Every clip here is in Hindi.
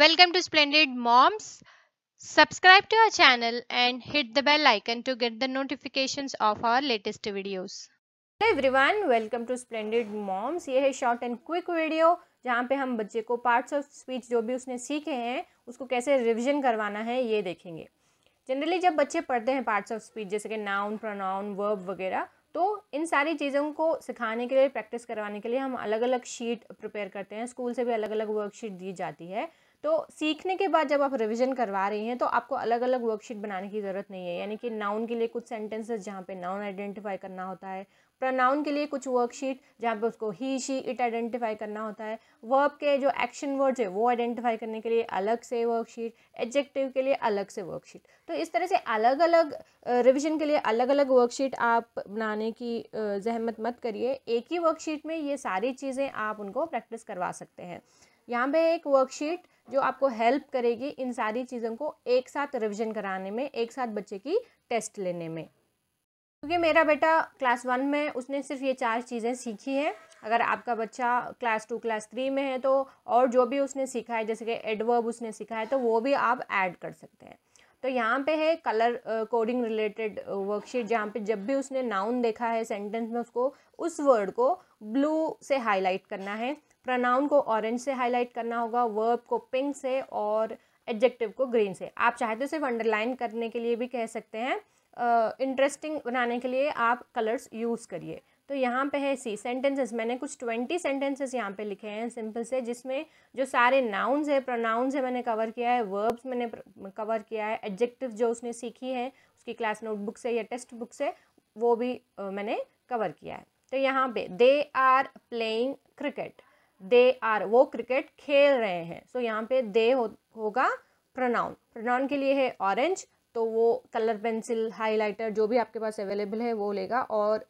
Welcome to Splendid Moms. Subscribe to our channel and hit the bell icon to get the notifications of our latest videos. Hello everyone, welcome to Splendid Moms. ये है short and quick video जहाँ पे हम बच्चे को parts of speech जो भी उसने सीखे हैं उसको कैसे revision करवाना है ये देखेंगे जनरली जब बच्चे पढ़ते हैं पार्ट्स ऑफ स्पीच जैसे कि नाउन प्रोनाउन वर्ब वगैरह तो इन सारी चीज़ों को सिखाने के लिए प्रैक्टिस करवाने के लिए हम अलग अलग शीट प्रिपेयर करते हैं स्कूल से भी अलग अलग वर्कशीट दी जाती है तो सीखने के बाद जब आप रिवीजन करवा रही हैं तो आपको अलग अलग वर्कशीट बनाने की ज़रूरत नहीं है यानी कि नाउन के लिए कुछ सेंटेंसेस जहाँ पे नाउन आइडेंटिफाई करना होता है प्रनाउन के लिए कुछ वर्कशीट जहाँ पे उसको ही शी इट आइडेंटिफाई करना होता है वर्ब के जो एक्शन वर्ड्स है वो आइडेंटिफाई करने के लिए अलग से वर्कशीट एडजेक्टिव के लिए अलग से वर्कशीट तो इस तरह से अलग अलग रिविजन के लिए अलग अलग वर्कशीट आप बनाने की जहमत मत करिए एक ही वर्कशीट में ये सारी चीज़ें आप उनको प्रैक्टिस करवा सकते हैं यहाँ पे एक वर्कशीट जो आपको हेल्प करेगी इन सारी चीज़ों को एक साथ रिविजन कराने में एक साथ बच्चे की टेस्ट लेने में क्योंकि मेरा बेटा क्लास वन में उसने सिर्फ ये चार चीज़ें सीखी हैं अगर आपका बच्चा क्लास टू क्लास थ्री में है तो और जो भी उसने सीखा है जैसे कि एडवर्ब उसने सीखा है तो वो भी आप ऐड कर सकते हैं तो यहाँ पे है कलर कोडिंग रिलेटेड वर्कशीट जहाँ पे जब भी उसने नाउन देखा है सेंटेंस में उसको उस वर्ड को ब्लू से हाईलाइट करना है प्रनाउन को ऑरेंज से हाईलाइट करना होगा वर्ब को पिंक से और एडजेक्टिव को ग्रीन से आप चाहे तो सिर्फ अंडरलाइन करने के लिए भी कह सकते हैं इंटरेस्टिंग uh, बनाने के लिए आप कलर्स यूज़ करिए तो यहाँ पे है सी सेंटेंसेस मैंने कुछ ट्वेंटी सेंटेंसेस यहाँ पे लिखे हैं सिंपल से जिसमें जो सारे नाउन्स है प्रोनाउंस है मैंने कवर किया है वर्ब्स मैंने कवर किया है एडजेक्टिव जो उसने सीखी है उसकी क्लास नोटबुक से या टेक्स्ट बुक से वो भी uh, मैंने कवर किया है तो यहाँ पे they are playing cricket they are वो क्रिकेट खेल रहे हैं सो so, यहाँ पे दे हो, होगा प्रोनाउन प्रोनाउन के लिए है ऑरेंज तो वो कलर पेंसिल हाइलाइटर जो भी आपके पास अवेलेबल है वो लेगा और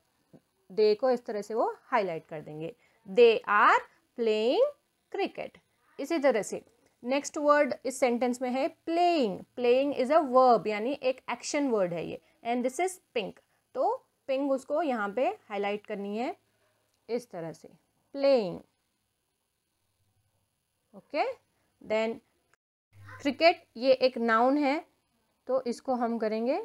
दे को इस तरह से वो हाईलाइट कर देंगे दे आर प्लेइंग क्रिकेट इसी तरह से नेक्स्ट वर्ड इस सेंटेंस में है playing playing is a verb यानी एक एक्शन वर्ड है ये एंड दिस इज पिंक तो पिंक उसको यहाँ पे हाईलाइट करनी है इस तरह से प्लेइंग ओके देन क्रिकेट ये एक नाउन है तो इसको हम करेंगे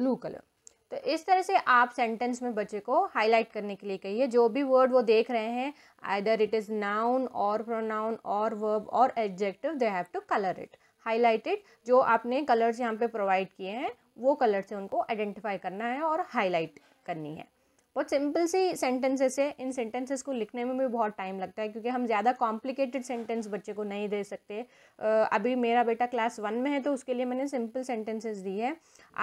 ब्लू कलर तो इस तरह से आप सेंटेंस में बच्चे को हाईलाइट करने के लिए कहिए जो भी वर्ड वो देख रहे हैं आइदर इट इज़ नाउन और प्रोनाउन और वर्ब और adjective they have to colour it highlighted जो आपने कलर्स यहाँ पे प्रोवाइड किए हैं वो कलर से उनको आइडेंटिफाई करना है और हाईलाइट करनी है बहुत सिंपल सी सेंटेंसेस है इन सेंटेंसेस को लिखने में भी बहुत टाइम लगता है क्योंकि हम ज़्यादा कॉम्प्लिकेटेड सेंटेंस बच्चे को नहीं दे सकते अभी मेरा बेटा क्लास वन में है तो उसके लिए मैंने सिंपल सेंटेंसेस दी है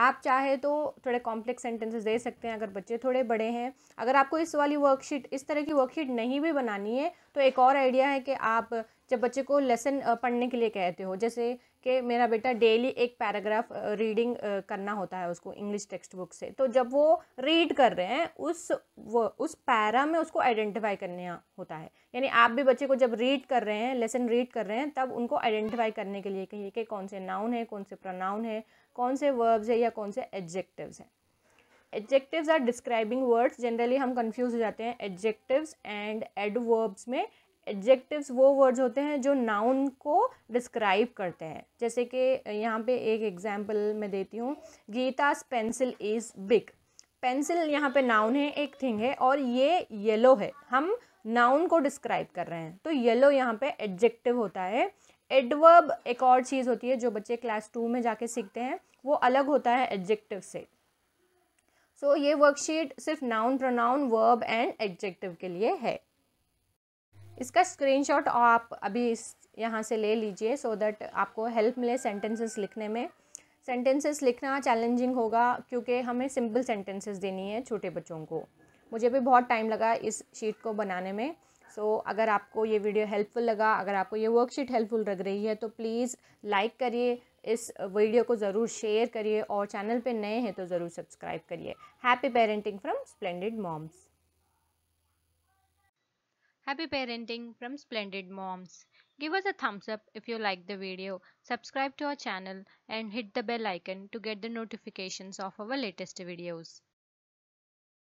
आप चाहे तो थोड़े कॉम्प्लेक्स सेंटेंसेस दे सकते हैं अगर बच्चे थोड़े बड़े हैं अगर आपको इस वाली वर्कशीट इस तरह की वर्कशीट नहीं भी बनानी है तो एक और आइडिया है कि आप जब बच्चे को लेसन पढ़ने के लिए कहते हो जैसे कि मेरा बेटा डेली एक पैराग्राफ रीडिंग करना होता है उसको इंग्लिश टेक्स्ट बुक से तो जब वो रीड कर रहे हैं उस वो उस पैरा में उसको आइडेंटिफाई करने होता है यानी आप भी बच्चे को जब रीड कर रहे हैं लेसन रीड कर रहे हैं तब उनको आइडेंटिफाई करने के लिए कहिए कि कौन से नाउन है कौन से प्रोनाउन है कौन से वर्ब्स है या कौन से एडजेक्टिव्स हैं adjectives are describing words generally हम कन्फ्यूज हो जाते हैं एडजेक्टिव्स एंड एडवर्ब्स में एडजेक्टिव्स वो वर्ड्स होते हैं जो नाउन को डिस्क्राइब करते हैं जैसे कि यहाँ पे एक एग्जांपल मैं देती हूँ Geeta's pencil is big pencil यहाँ पे नाउन है एक थिंग है और ये येलो है हम नाउन को डिस्क्राइब कर रहे हैं तो येलो यहाँ पे एडजेक्टिव होता है एडवर्ब एक और चीज़ होती है जो बच्चे क्लास टू में जाके सीखते हैं वो अलग होता है एडजेक्टिव से सो so, ये वर्कशीट सिर्फ noun pronoun verb and adjective के लिए है इसका स्क्रीनशॉट आप अभी इस यहाँ से ले लीजिए सो दैट आपको हेल्प मिले सेंटेंसेस लिखने में सेंटेंसेस लिखना चैलेंजिंग होगा क्योंकि हमें सिंपल सेंटेंसेस देनी है छोटे बच्चों को मुझे भी बहुत टाइम लगा इस शीट को बनाने में सो so, अगर आपको ये वीडियो हेल्पफुल लगा अगर आपको ये वर्कशीट हेल्पफुल लग रही है तो प्लीज़ लाइक करिए इस वीडियो को ज़रूर शेयर करिए और चैनल पे नए हैं तो ज़रूर सब्सक्राइब करिए happy parenting from Splendid Moms happy parenting from Splendid Moms Give us a thumbs up if you like the video, subscribe to our channel and hit the bell icon to get the notifications of our latest videos.